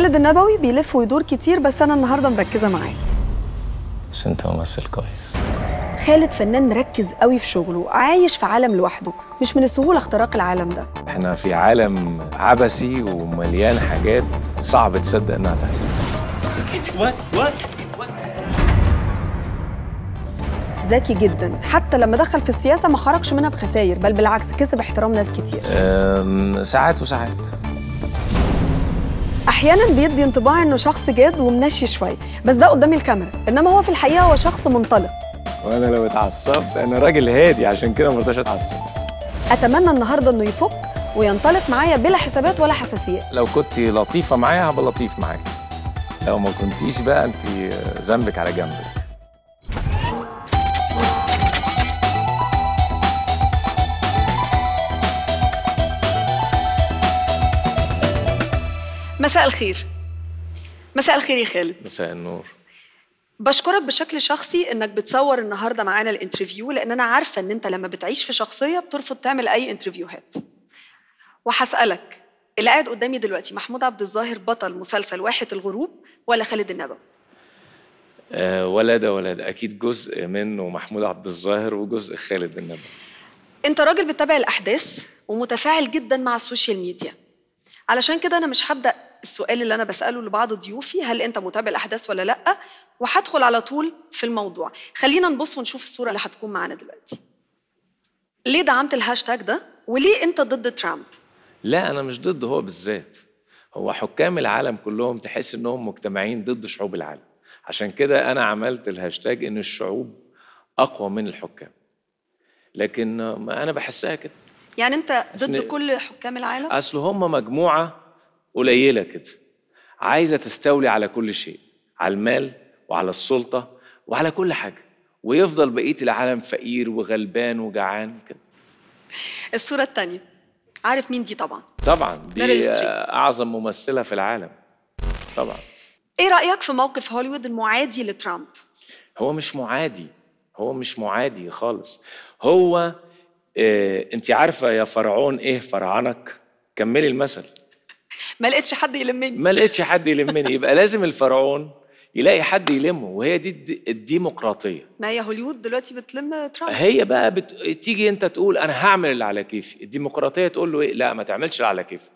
خالد النبوي بيلف ويدور كتير بس انا النهارده مركزه معاه بس انت ممثل كويس خالد فنان مركز قوي في شغله عايش في عالم لوحده مش من السهوله اختراق العالم ده احنا في عالم عبثي ومليان حاجات صعب تصدق انها تحصل ذكي جدا حتى لما دخل في السياسه ما خرجش منها بخساير بل بالعكس كسب احترام ناس كتير ساعات وساعات احيانا بيدي انطباع انه شخص جاد ومنشي شوي بس ده قدام الكاميرا انما هو في الحقيقه هو شخص منطلق وانا لو اتعصبت انا راجل هادي عشان كده ما رضاش اتعصب اتمنى النهارده انه يفك وينطلق معايا بلا حسابات ولا حساسيات لو كنت لطيفه معايا هبقى لطيف معاك لو ما كنتيش بقى انت ذنبك على جنبك مساء الخير مساء الخير يا خالد مساء النور بشكرك بشكل شخصي انك بتصور النهارده معانا الانترفيو لان انا عارفه ان انت لما بتعيش في شخصيه بترفض تعمل اي انترفيوهات وهسالك اللي قاعد قدامي دلوقتي محمود عبد الظاهر بطل مسلسل واحد الغروب ولا خالد النبوي أه ولا ده ولا ده اكيد جزء منه محمود عبد الظاهر وجزء خالد النبوي انت راجل بتتابع الاحداث ومتفاعل جدا مع السوشيال ميديا علشان كده انا مش هبدا السؤال اللي انا بساله لبعض ضيوفي هل انت متابع الاحداث ولا لا وهدخل على طول في الموضوع خلينا نبص ونشوف الصوره اللي هتكون معانا دلوقتي ليه دعمت الهاشتاج ده وليه انت ضد ترامب لا انا مش ضد هو بالذات هو حكام العالم كلهم تحس انهم مجتمعين ضد شعوب العالم عشان كده انا عملت الهاشتاج ان الشعوب اقوى من الحكام لكن ما انا بحسها كده يعني انت ضد كل حكام العالم اصل هم مجموعه قليله كده عايزه تستولي على كل شيء على المال وعلى السلطه وعلى كل حاجه ويفضل بقيه العالم فقير وغلبان وجعان كده الصوره الثانيه عارف مين دي طبعا طبعا دي اعظم ممثله في العالم طبعا ايه رايك في موقف هوليوود المعادي لترامب هو مش معادي هو مش معادي خالص هو إيه انت عارفه يا فرعون ايه فرعنك كملي المثل ما لقيتش حد يلمني ما لقيتش حد يلمني يبقى لازم الفرعون يلاقي حد يلمه وهي دي الديمقراطيه ما هي هوليوود دلوقتي بتلم ترامب هي بقى بت... تيجي انت تقول انا هعمل اللي على كيفي الديمقراطيه تقول له ايه لا ما تعملش اللي على كيفك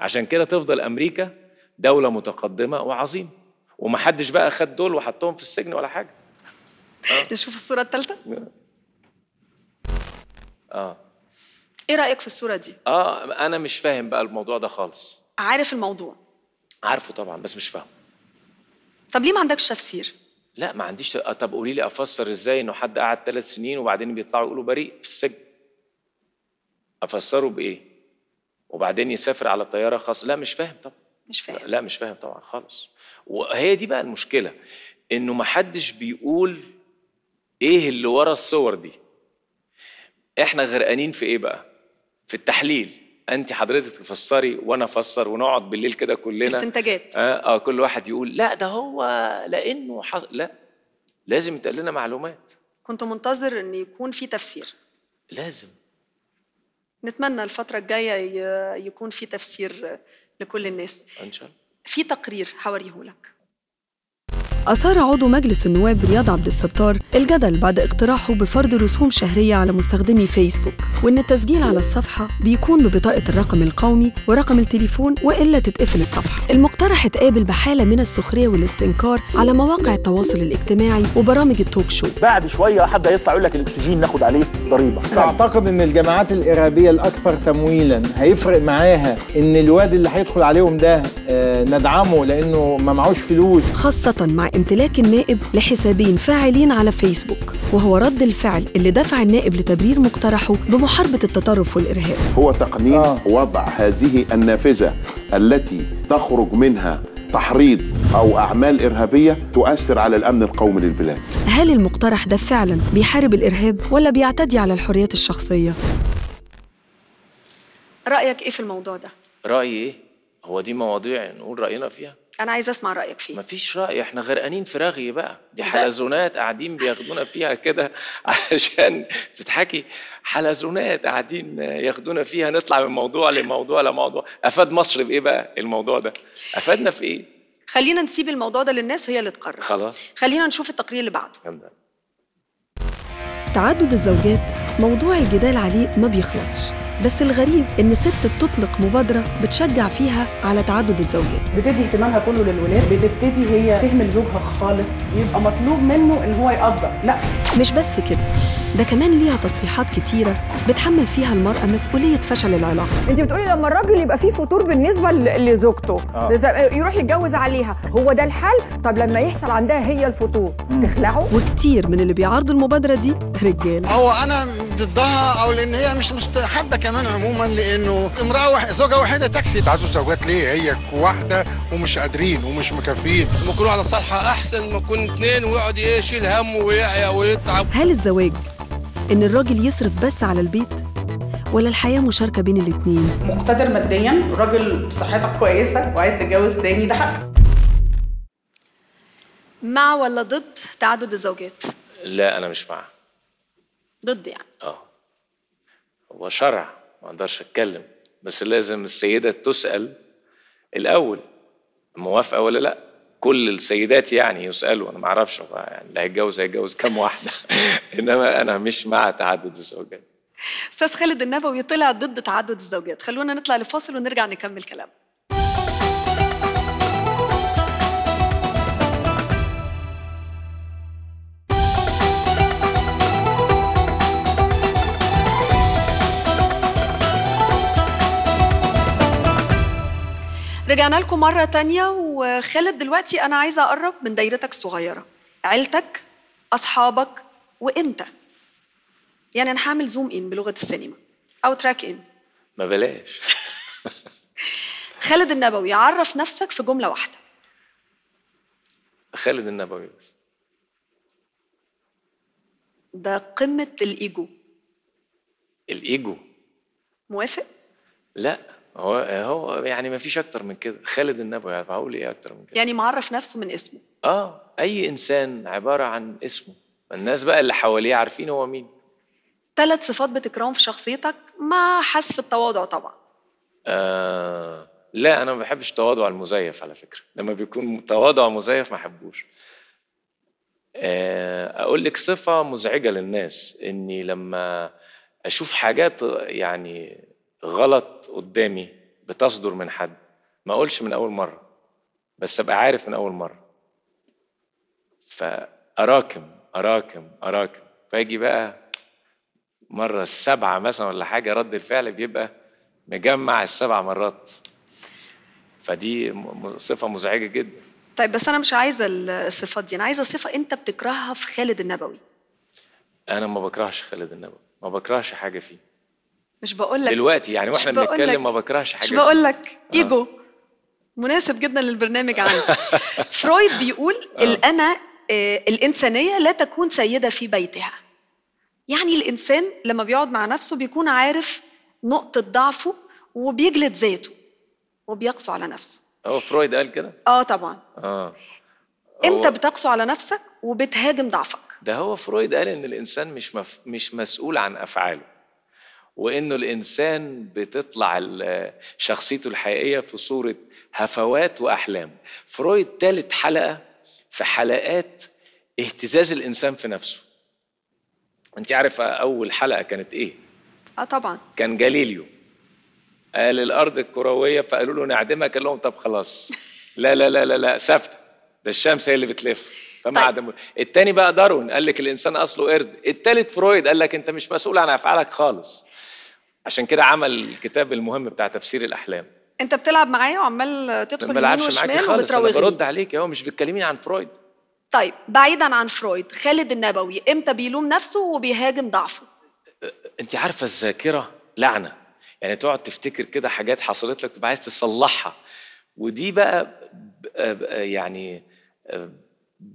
عشان كده تفضل امريكا دوله متقدمه وعظيمه ومحدش بقى خد دول وحطهم في السجن ولا حاجه آه. تشوف الصوره الثالثه آه. اه ايه رايك في الصوره دي اه انا مش فاهم بقى الموضوع ده خالص عارف الموضوع عارفه طبعا بس مش فاهمه طب ليه ما عندكش تفسير لا ما عنديش طب قولي لي افسر ازاي انه حد قعد ثلاث سنين وبعدين بيطلعوا يقولوا بريء في السجن افسره بايه وبعدين يسافر على طياره خاصه لا مش فاهم طبعا مش فاهم لا مش فاهم طبعا خالص وهي دي بقى المشكله انه ما حدش بيقول ايه اللي ورا الصور دي احنا غرقانين في ايه بقى في التحليل انت حضرتك تفسري وانا افسر ونقعد بالليل كده كلنا استنتاجات آه, اه كل واحد يقول لا ده هو لانه حص... لا لازم يتقال لنا معلومات كنت منتظر ان يكون في تفسير لازم نتمنى الفترة الجاية يكون في تفسير لكل الناس إن شاء الله في تقرير لك أثار عضو مجلس النواب رياض عبد الستار الجدل بعد اقتراحه بفرض رسوم شهرية على مستخدمي فيسبوك وإن التسجيل على الصفحة بيكون ببطاقة الرقم القومي ورقم التليفون وإلا تتقفل الصفحة المقترح اتقابل بحالة من السخرية والاستنكار على مواقع التواصل الاجتماعي وبرامج التوك شو بعد شوية حد هيطلع يقول لك الأكسجين ناخد عليه ضريبة تعتقد إن الجماعات الإرهابية الأكثر تمويلا هيفرق معاها إن الواد اللي هيدخل عليهم ده آه، ندعمه لأنه ما معهوش فلوس خاصة مع امتلاك النائب لحسابين فاعلين على فيسبوك وهو رد الفعل اللي دفع النائب لتبرير مقترحه بمحاربة التطرف والإرهاب هو تقنين آه. وضع هذه النافذة التي تخرج منها تحريض أو أعمال إرهابية تؤثر على الأمن القومي للبلاد هل المقترح ده فعلا بيحارب الإرهاب ولا بيعتدي على الحريات الشخصية؟ رأيك إيه في الموضوع ده؟ رأيي إيه؟ هو دي مواضيع نقول رأينا فيها؟ انا عايزه اسمع رايك فيه مفيش راي احنا غرقانين في رغي بقى دي حلزونات قاعدين بياخدونا فيها كده علشان تتحكي حلزونات قاعدين ياخدونا فيها نطلع من موضوع لموضوع لموضوع افاد مصر بايه بقى الموضوع ده افادنا في ايه خلينا نسيب الموضوع ده للناس هي اللي تقرر خلاص خلينا نشوف التقرير اللي بعده تعدد الزوجات موضوع الجدال عليه ما بيخلصش بس الغريب إن ست بتطلق مبادرة بتشجع فيها على تعدد الزوجات بتدي اهتمامها كله للولاد بتبتدي هي تهمل زوجها خالص يبقى مطلوب منه إن هو يقدر لا مش بس كده ده كمان ليها تصريحات كتيره بتحمل فيها المراه مسؤوليه فشل العلاقه انت بتقولي لما الراجل يبقى فيه فتور بالنسبه لزوجته آه. يروح يتجوز عليها هو ده الحل طب لما يحصل عندها هي الفتور تخلعه وكتير من اللي بيعارضوا المبادره دي رجال هو انا ضدها او لان هي مش مستحبه كمان عموما لانه امراه واحده زوجه واحده تكفي تعالوا زوجات ليه هي واحده ومش قادرين ومش مكفيين ممكن واحده صالحه احسن ما يكون اثنين ويقعد ايه يشيل هم ويعيا ويتعب هل الزواج إن الراجل يصرف بس على البيت ولا الحياة مشاركة بين الاتنين مقتدر ماديا راجل صحتك كويسة وعايز تتجوز تاني ده حقك مع ولا ضد تعدد الزوجات؟ لا أنا مش مع ضد يعني اه هو شرع ما اقدرش اتكلم بس لازم السيدة تسأل الأول موافقة ولا لأ كل السيدات يعني يسالوا انا ما اعرفش يعني اللي هيتجوز هيتجوز كم واحده انما انا مش مع تعدد الزوجات استاذ خالد النبوي طلع ضد تعدد الزوجات خلونا نطلع لفاصل ونرجع نكمل كلامنا رجعنا لكم مرة تانية وخالد دلوقتي أنا عايزة أقرب من دايرتك الصغيرة عيلتك أصحابك وأنت يعني أنا هعمل زوم إن بلغة السينما أو تراك إن ما بلاش خالد النبوي عرف نفسك في جملة واحدة خالد النبوي بس ده قمة الإيجو الإيجو موافق؟ لا هو هو يعني ما فيش اكتر من كده خالد النبوي هقول يعني ايه اكتر من كده يعني معرف نفسه من اسمه اه اي انسان عباره عن اسمه الناس بقى اللي حواليه عارفين هو مين ثلاث صفات بتكرههم في شخصيتك مع حذف التواضع طبعا آه لا انا ما بحبش التواضع المزيف على فكره لما بيكون تواضع مزيف ما احبوش آه اقول لك صفه مزعجه للناس اني لما اشوف حاجات يعني غلط قدامي بتصدر من حد ما اقولش من اول مره بس ابقى عارف من اول مره فاراكم اراكم اراكم فاجي بقى مره السبعه مثلا ولا حاجه رد الفعل بيبقى مجمع السبع مرات فدي صفه مزعجه جدا طيب بس انا مش عايزه الصفات دي انا عايزه صفه انت بتكرهها في خالد النبوي انا ما بكرهش خالد النبوي ما بكرهش حاجه فيه مش بقول لك دلوقتي يعني واحنا بنتكلم ما بكرهش حاجه مش بقول لك آه. ايجو آه. مناسب جدا للبرنامج عندي فرويد بيقول آه. الانا آه، الانسانيه لا تكون سيده في بيتها يعني الانسان لما بيقعد مع نفسه بيكون عارف نقطه ضعفه وبيجلد ذاته وبيقسو على نفسه هو فرويد قال كده اه طبعا اه امتى بتقسو على نفسك وبتهاجم ضعفك ده هو فرويد قال ان الانسان مش مف... مش مسؤول عن افعاله وانه الانسان بتطلع شخصيته الحقيقيه في صوره هفوات واحلام فرويد ثالث حلقه في حلقات اهتزاز الانسان في نفسه انت عارفه اول حلقه كانت ايه اه طبعا كان جاليليو قال الارض الكرويه فقالوا له نعدمها قال لهم طب خلاص لا لا لا لا لا ثابته ده الشمس هي اللي بتلف فما طيب. عدم الثاني بقى داروين قال لك الانسان اصله قرد الثالث فرويد قال لك انت مش مسؤول عن افعالك خالص عشان كده عمل الكتاب المهم بتاع تفسير الاحلام انت بتلعب معايا وعمال تدخل يمين وشمال وبتراوغني ما بلعبش معاكي خالص انا برد عليك هو مش بتكلميني عن فرويد طيب بعيدا عن فرويد خالد النبوي امتى بيلوم نفسه وبيهاجم ضعفه انت عارفه الذاكره لعنه يعني تقعد تفتكر كده حاجات حصلت لك تبقى عايز تصلحها ودي بقى يعني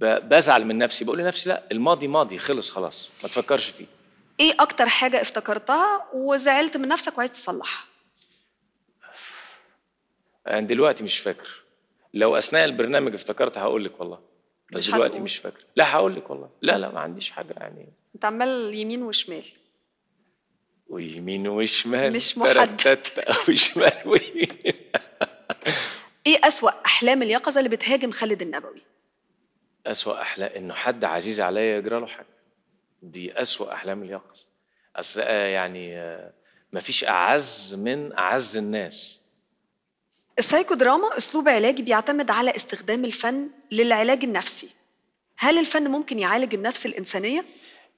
بزعل من نفسي بقول لنفسي لا الماضي ماضي خلص خلاص ما تفكرش فيه ايه اكتر حاجه افتكرتها وزعلت من نفسك وعايز تصلحها انا دلوقتي مش فاكر لو اثناء البرنامج افتكرت هقول لك والله بس مش دلوقتي مش فاكر لا هقول لك والله لا لا ما عنديش حاجه يعني انت عمال يمين وشمال ويمين وشمال مش محدد وشمال ويمين ايه اسوأ احلام اليقظه اللي بتهاجم خالد النبوي اسوأ احلام انه حد عزيز عليا يجرى له حاجه دي أسوأ أحلام اليقظ أصل آه، يعني آه، ما فيش أعز من أعز الناس السايكو دراما أسلوب علاجي بيعتمد على استخدام الفن للعلاج النفسي هل الفن ممكن يعالج النفس الإنسانية؟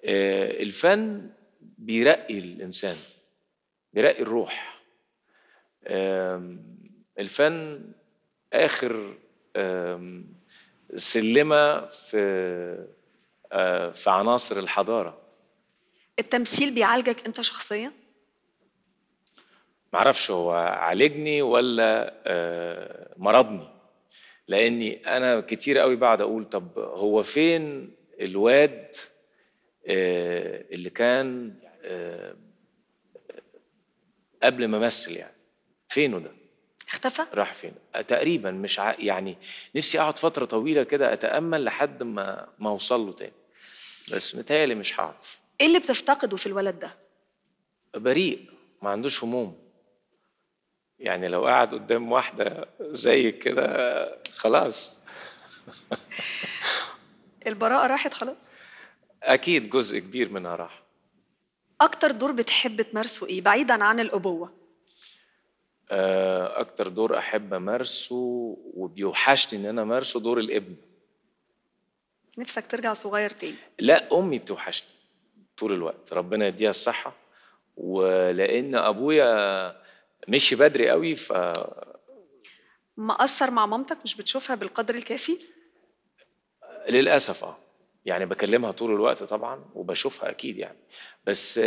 آه، الفن بيرقي الإنسان بيرقي الروح الفن آخر سلمة في آه، في عناصر الحضاره التمثيل بيعالجك انت شخصيا معرفش هو عالجني ولا آه، مرضني لاني انا كتير قوي بعد اقول طب هو فين الواد آه، اللي كان قبل ما امثل يعني فينه ده اختفى؟ راح فين؟ أه، تقريبا مش ع... يعني نفسي اقعد فتره طويله كده اتامل لحد ما ما اوصل له تاني بس متهيألي مش هعرف ايه اللي بتفتقده في الولد ده؟ بريء ما عندوش هموم يعني لو قعد قدام واحده زي كده خلاص البراءه راحت خلاص اكيد جزء كبير منها راح اكتر دور بتحب تمارسه ايه بعيدا عن الابوه آه، اكتر دور احب امارسه وبيوحشني ان انا امارسه دور الابن نفسك ترجع صغير تاني لا امي بتوحشني طول الوقت ربنا يديها الصحه ولان ابويا مشي بدري قوي ف مقصر مع مامتك مش بتشوفها بالقدر الكافي للاسف اه يعني بكلمها طول الوقت طبعا وبشوفها اكيد يعني بس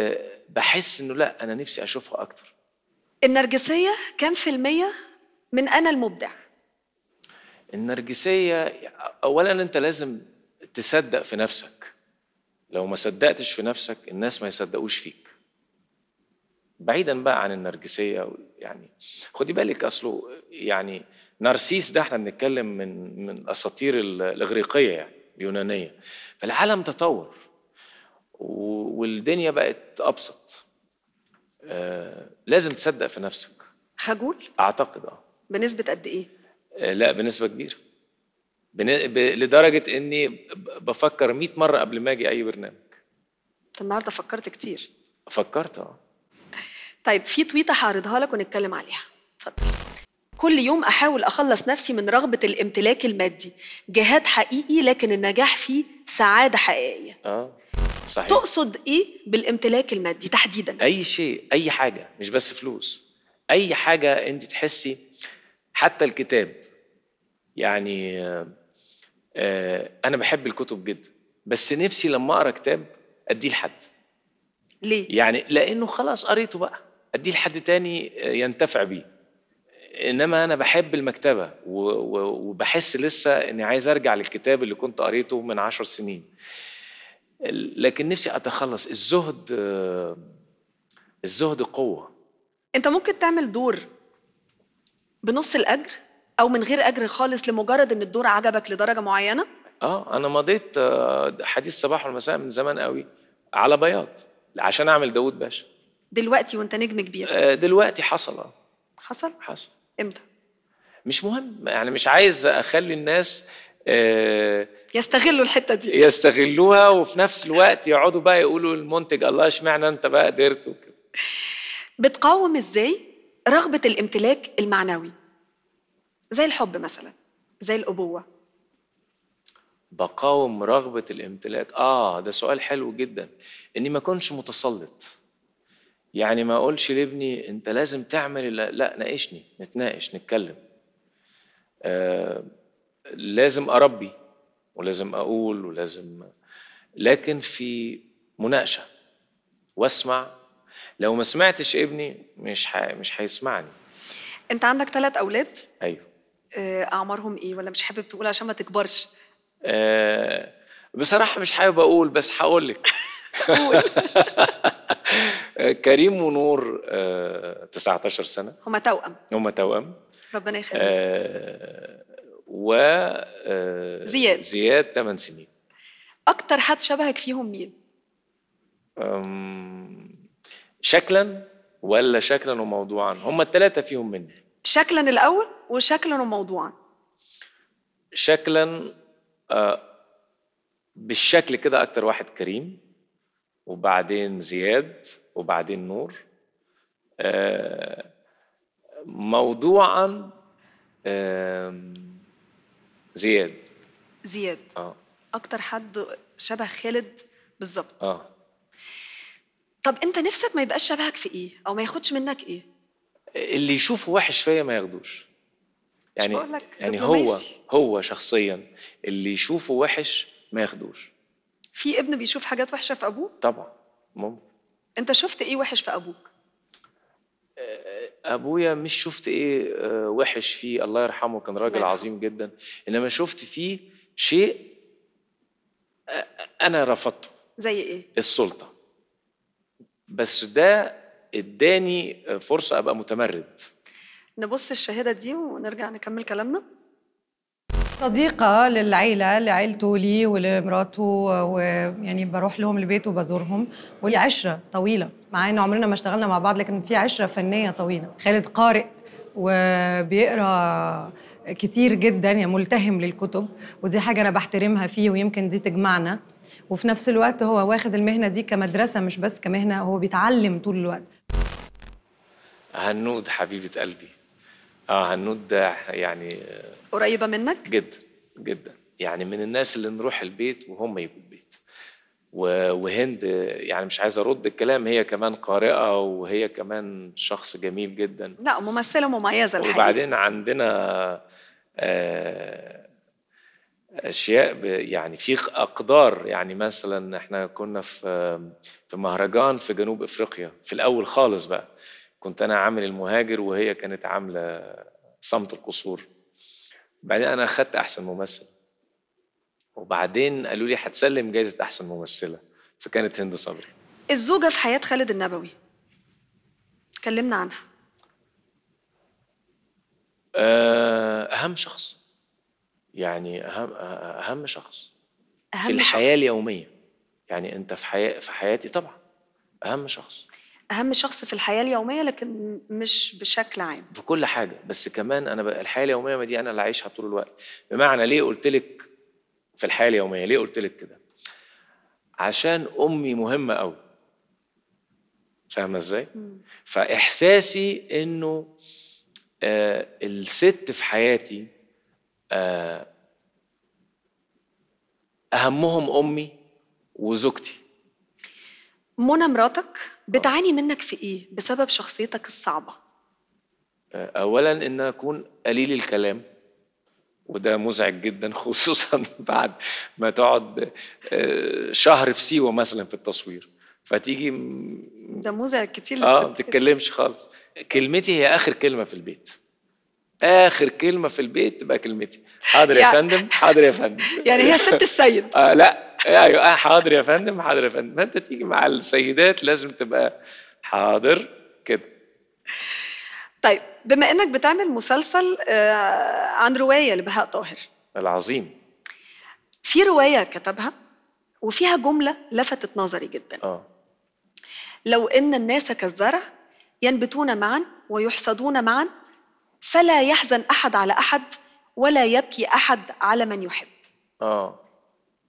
بحس انه لا انا نفسي اشوفها اكتر النرجسية كام في المية من أنا المبدع؟ النرجسية أولا أنت لازم تصدق في نفسك لو ما صدقتش في نفسك الناس ما يصدقوش فيك بعيدا بقى عن النرجسية يعني خدي بالك أصله يعني نارسيس ده احنا بنتكلم من من اساطير الاغريقيه يعني اليونانيه فالعالم تطور والدنيا بقت ابسط آه، لازم تصدق في نفسك خجول؟ اعتقد اه بنسبه قد ايه؟ آه، لا بنسبه كبيره بن... ب... لدرجه اني بفكر 100 مره قبل ما اجي اي برنامج انت النهارده فكرت كتير فكرت اه طيب في تويته هعرضها لك ونتكلم عليها اتفضل كل يوم احاول اخلص نفسي من رغبه الامتلاك المادي جهاد حقيقي لكن النجاح فيه سعاده حقيقيه اه صحيح تقصد ايه بالامتلاك المادي تحديدا اي شيء اي حاجه مش بس فلوس اي حاجه انت تحسي حتى الكتاب يعني آه، آه، انا بحب الكتب جدا بس نفسي لما اقرا كتاب اديه لحد ليه يعني لانه خلاص قريته بقى اديه لحد تاني آه، ينتفع بيه انما انا بحب المكتبه وبحس لسه اني عايز ارجع للكتاب اللي كنت قريته من عشر سنين لكن نفسي اتخلص الزهد الزهد قوه انت ممكن تعمل دور بنص الاجر او من غير اجر خالص لمجرد ان الدور عجبك لدرجه معينه اه انا مضيت آه، حديث الصباح والمساء من زمان قوي على بياض عشان اعمل داوود باشا دلوقتي وانت نجم كبير آه، دلوقتي حصل اه حصل حصل امتى مش مهم يعني مش عايز اخلي الناس آه، يستغلوا الحته دي يستغلوها وفي نفس الوقت يقعدوا بقى يقولوا المنتج الله اشمعنى انت بقى قدرت وكده بتقاوم ازاي رغبه الامتلاك المعنوي زي الحب مثلا زي الابوه بقاوم رغبه الامتلاك اه ده سؤال حلو جدا اني ما اكونش متسلط يعني ما اقولش لابني انت لازم تعمل لا ناقشني نتناقش نتكلم آه لازم اربي ولازم اقول ولازم لكن في مناقشه واسمع لو ما سمعتش ابني مش ح... مش هيسمعني انت عندك ثلاث اولاد ايوه آه، اعمارهم ايه ولا مش حابب تقول عشان ما تكبرش آه، بصراحه مش حابب اقول بس هقول لك كريم ونور 19 آه، سنه هما توأم هما توأم ربنا يخليك و آه، زياد زياد 8 سنين اكتر حد شبهك فيهم مين شكلا ولا شكلا وموضوعا هما الثلاثه فيهم مني شكلا الاول وشكلا وموضوعا شكلا آه، بالشكل كده اكتر واحد كريم وبعدين زياد وبعدين نور آه، موضوعا زياد زياد اه اكتر حد شبه خالد بالظبط اه طب انت نفسك ما يبقاش شبهك في ايه او ما ياخدش منك ايه اللي يشوفه وحش فيا ما ياخدوش يعني يعني هو ميسي. هو شخصيا اللي يشوفه وحش ما ياخدوش في ابن بيشوف حاجات وحشه في ابوه طبعا ممكن انت شفت ايه وحش في ابوك ابويا مش شفت ايه آه، وحش فيه الله يرحمه كان راجل نعم. عظيم جدا انما شفت فيه شيء آه، انا رفضته زي ايه السلطه بس ده اداني فرصه ابقى متمرد نبص الشهاده دي ونرجع نكمل كلامنا صديقة للعيلة لعيلته لي ولمراته ويعني بروح لهم البيت وبزورهم ولي عشرة طويلة مع إن عمرنا ما اشتغلنا مع بعض لكن في عشرة فنية طويلة خالد قارئ وبيقرا كتير جدا يعني ملتهم للكتب ودي حاجة أنا بحترمها فيه ويمكن دي تجمعنا وفي نفس الوقت هو واخد المهنة دي كمدرسة مش بس كمهنة هو بيتعلم طول الوقت هنود حبيبة قلبي اه هنود ده يعني آه، قريبه منك جدا جدا يعني من الناس اللي نروح البيت وهم يجوا البيت وهند يعني مش عايز ارد الكلام هي كمان قارئه وهي كمان شخص جميل جدا لا ممثله مميزه الحقيقه وبعدين عندنا آه، اشياء يعني في اقدار يعني مثلا احنا كنا في في مهرجان في جنوب افريقيا في الاول خالص بقى كنت انا عامل المهاجر وهي كانت عامله صمت القصور بعدين انا اخذت احسن ممثل وبعدين قالوا لي هتسلم جائزه احسن ممثله فكانت هند صبري الزوجه في حياه خالد النبوي كلمنا عنها آه، اهم شخص يعني اهم اهم شخص أهم في الحياه شخص. اليوميه يعني انت في حياه في حياتي طبعا اهم شخص اهم شخص في الحياه اليوميه لكن مش بشكل عام في كل حاجه بس كمان انا بقى الحياه اليوميه ما دي انا اللي عايشها طول الوقت بمعنى ليه قلت لك في الحياه اليوميه ليه قلت لك كده عشان امي مهمه قوي فاهمه ازاي فاحساسي انه آه الست في حياتي آه اهمهم امي وزوجتي منى مراتك بتعاني منك في ايه بسبب شخصيتك الصعبه آه، اولا ان اكون قليل الكلام وده مزعج جدا خصوصا بعد ما تقعد آه، شهر في سيوه مثلا في التصوير فتيجي ده مزعج كتير اه ما بتتكلمش خالص كلمتي هي اخر كلمه في البيت اخر كلمه في البيت تبقى كلمتي حاضر يا فندم حاضر يا فندم يعني هي ست السيد آه لا ايوه آه، حاضر يا فندم حاضر يا فندم انت تيجي مع السيدات لازم تبقى حاضر كده طيب بما انك بتعمل مسلسل آه، عن روايه لبهاء طاهر العظيم في روايه كتبها وفيها جمله لفتت نظري جدا اه لو ان الناس كالزرع ينبتون معا ويحصدون معا فلا يحزن احد على احد ولا يبكي احد على من يحب اه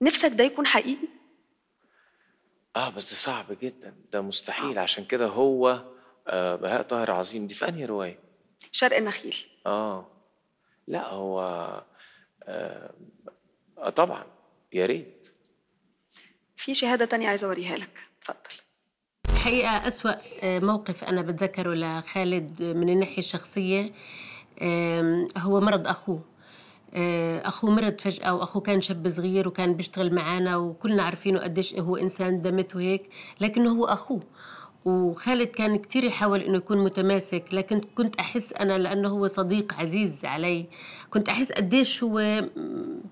نفسك ده يكون حقيقي؟ اه بس ده صعب جدا ده مستحيل صعب. آه. عشان كده هو آه بهاء طاهر عظيم دي في انهي روايه؟ شرق النخيل اه لا هو آه, آه، طبعا يا ريت في شهاده تانية عايزه اوريها لك اتفضل الحقيقه اسوا آه، موقف انا بتذكره لخالد من الناحيه الشخصيه هو مرض اخوه آه، اخوه مرض فجاه واخوه كان شاب صغير وكان بيشتغل معانا وكلنا عارفينه قديش هو انسان دمث وهيك لكنه هو اخوه وخالد كان كتير يحاول انه يكون متماسك لكن كنت احس انا لانه هو صديق عزيز علي كنت احس قديش هو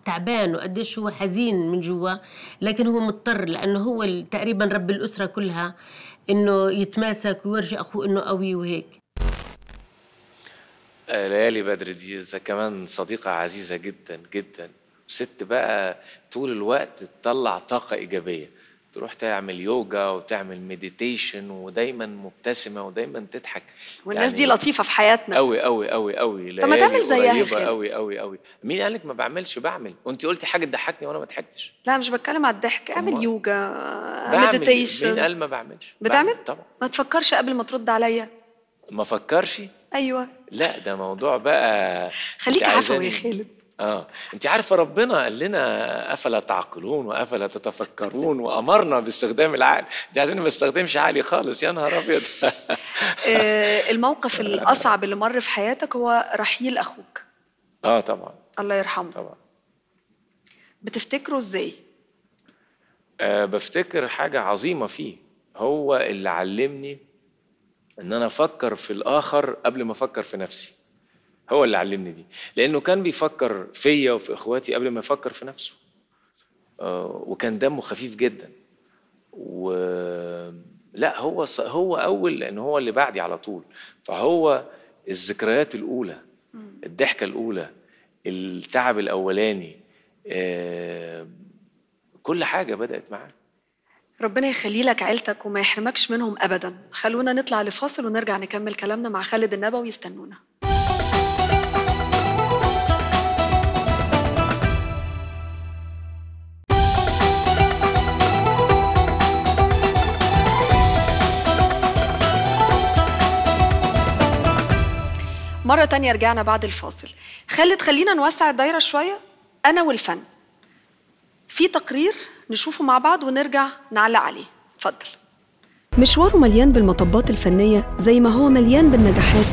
تعبان وقديش هو حزين من جوا لكن هو مضطر لانه هو تقريبا رب الاسره كلها انه يتماسك ويورجي اخوه انه قوي وهيك ليالي بدر دي كمان صديقة عزيزة جدا جدا ست بقى طول الوقت تطلع طاقة إيجابية تروح تعمل يوجا وتعمل مديتيشن ودايما مبتسمة ودايما تضحك والناس يعني دي لطيفة في حياتنا قوي قوي قوي قوي طب ما تعمل زيها يا قوي قوي قوي مين قالك ما بعملش بعمل وانت قلتي حاجة تضحكني وانا ما ضحكتش لا مش بتكلم على الضحك اعمل يوجا مديتيشن مين قال ما بعملش بتعمل بعمل طبعا ما تفكرش قبل ما ترد عليا ما فكرش ايوه لا ده موضوع بقى خليك عفوي يا خالد اه انت عارفه ربنا قال لنا افلا تعقلون وافلا تتفكرون وامرنا باستخدام العقل دي عايزين ما استخدمش عقلي خالص يا نهار ابيض آه، الموقف الاصعب اللي مر في حياتك هو رحيل اخوك اه طبعا الله يرحمه طبعا بتفتكره ازاي آه بفتكر حاجه عظيمه فيه هو اللي علمني ان انا افكر في الاخر قبل ما افكر في نفسي هو اللي علمني دي لانه كان بيفكر فيا وفي اخواتي قبل ما يفكر في نفسه آه، وكان دمه خفيف جدا و لا هو هو اول لان هو اللي بعدي على طول فهو الذكريات الاولى الضحكه الاولى التعب الاولاني آه، كل حاجه بدات معاه ربنا يخلي لك عيلتك وما يحرمكش منهم ابدا خلونا نطلع لفاصل ونرجع نكمل كلامنا مع خالد النبوي يستنونا مرة تانية رجعنا بعد الفاصل خالد خلينا نوسع الدايرة شوية أنا والفن في تقرير نشوفه مع بعض ونرجع نعلق عليه اتفضل مشواره مليان بالمطبات الفنية زي ما هو مليان بالنجاحات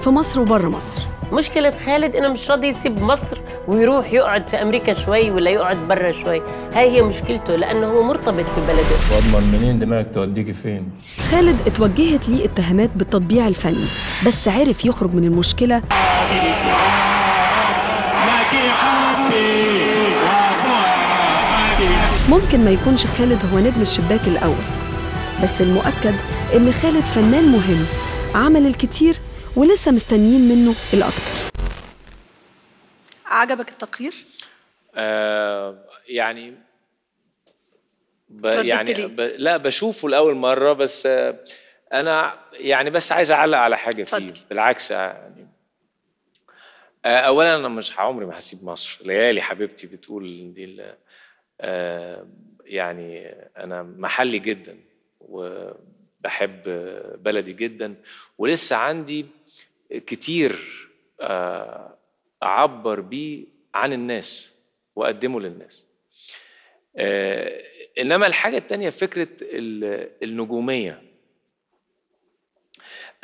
في مصر وبره مصر مشكلة خالد إنه مش راضي يسيب مصر ويروح يقعد في أمريكا شوي ولا يقعد بره شوي هاي هي مشكلته لأنه هو مرتبط ببلده وأضمن منين دماغك توديكي فين خالد اتوجهت ليه اتهامات بالتطبيع الفني بس عرف يخرج من المشكلة ممكن ما يكونش خالد هو نجم الشباك الأول بس المؤكد إن خالد فنان مهم عمل الكتير ولسه مستنيين منه الأكتر عجبك التقرير؟ آه يعني ب يعني ب لا بشوفه لأول مرة بس آه أنا يعني بس عايز أعلق على حاجة فيه بالعكس يعني آه أولا أنا مش عمري ما هسيب مصر ليالي حبيبتي بتقول دي آه، يعني انا محلي جدا وبحب بلدي جدا ولسه عندي كتير آه، اعبر بيه عن الناس واقدمه للناس آه، انما الحاجه التانيه فكره النجوميه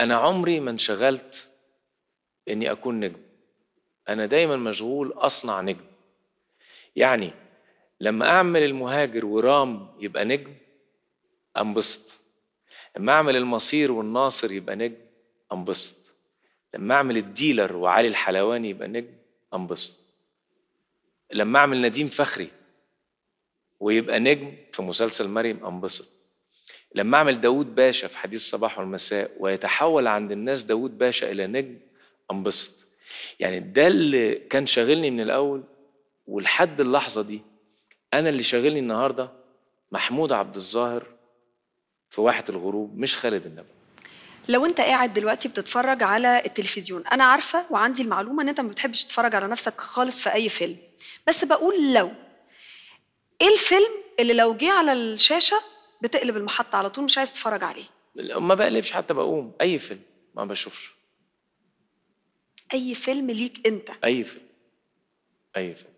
انا عمري ما انشغلت اني اكون نجم انا دايما مشغول اصنع نجم يعني لما اعمل المهاجر ورام يبقى نجم انبسط لما اعمل المصير والناصر يبقى نجم انبسط لما اعمل الديلر وعلي الحلواني يبقى نجم انبسط لما اعمل نديم فخري ويبقى نجم في مسلسل مريم انبسط لما اعمل داود باشا في حديث الصباح والمساء ويتحول عند الناس داود باشا الى نجم انبسط يعني ده اللي كان شاغلني من الاول ولحد اللحظه دي انا اللي شاغلني النهارده محمود عبد الظاهر في واحه الغروب مش خالد النبوي لو انت قاعد دلوقتي بتتفرج على التلفزيون انا عارفه وعندي المعلومه ان انت ما بتحبش تتفرج على نفسك خالص في اي فيلم بس بقول لو ايه الفيلم اللي لو جه على الشاشه بتقلب المحطه على طول مش عايز تتفرج عليه ما بقلبش حتى بقوم اي فيلم ما بشوفش اي فيلم ليك انت اي فيلم اي فيلم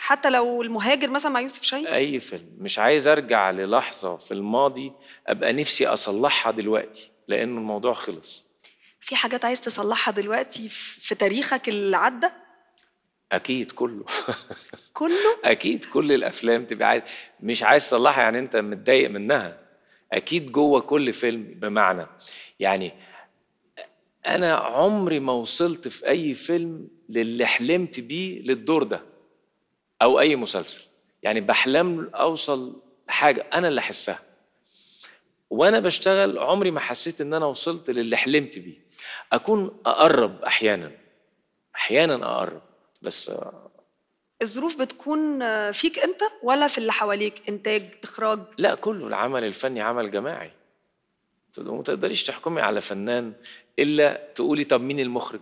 حتى لو المهاجر مثلا مع يوسف شاهين اي فيلم مش عايز ارجع للحظه في الماضي ابقى نفسي اصلحها دلوقتي لان الموضوع خلص في حاجات عايز تصلحها دلوقتي في تاريخك اللي عدى اكيد كله كله اكيد كل الافلام تبقى عايز مش عايز تصلحها يعني انت متضايق منها اكيد جوه كل فيلم بمعنى يعني انا عمري ما وصلت في اي فيلم للي حلمت بيه للدور ده او اي مسلسل يعني بحلم اوصل حاجه انا اللي احسها وانا بشتغل عمري ما حسيت ان انا وصلت للي حلمت بيه اكون اقرب احيانا احيانا اقرب بس الظروف بتكون فيك انت ولا في اللي حواليك انتاج اخراج لا كله العمل الفني عمل جماعي ما تقدريش تحكمي على فنان الا تقولي طب مين المخرج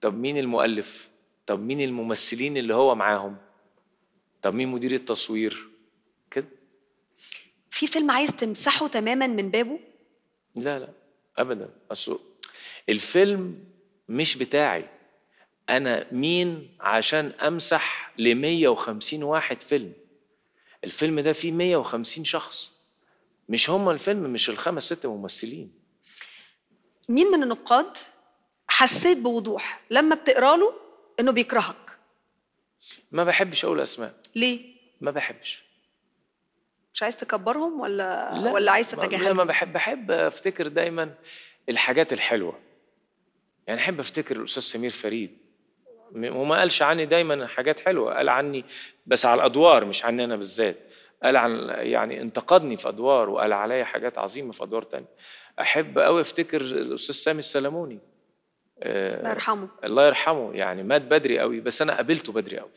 طب مين المؤلف طب مين الممثلين اللي هو معاهم طب مين مدير التصوير كده في فيلم عايز تمسحه تماما من بابه لا لا ابدا اصل الفيلم مش بتاعي انا مين عشان امسح ل 150 واحد فيلم الفيلم ده فيه 150 شخص مش هما الفيلم مش الخمس ست ممثلين مين من النقاد حسيت بوضوح لما بتقرا له انه بيكرهك ما بحبش اقول اسماء ليه؟ ما بحبش مش عايز تكبرهم ولا لا ولا عايز تتجاهلهم؟ لا ما بحب بحب افتكر دايما الحاجات الحلوه يعني احب افتكر الاستاذ سمير فريد وما قالش عني دايما حاجات حلوه قال عني بس على الادوار مش عني انا بالذات قال عن يعني انتقدني في ادوار وقال عليا حاجات عظيمه في ادوار تانية احب قوي افتكر الاستاذ سامي السلموني الله آه، يرحمه الله يرحمه يعني مات بدري قوي بس انا قابلته بدري قوي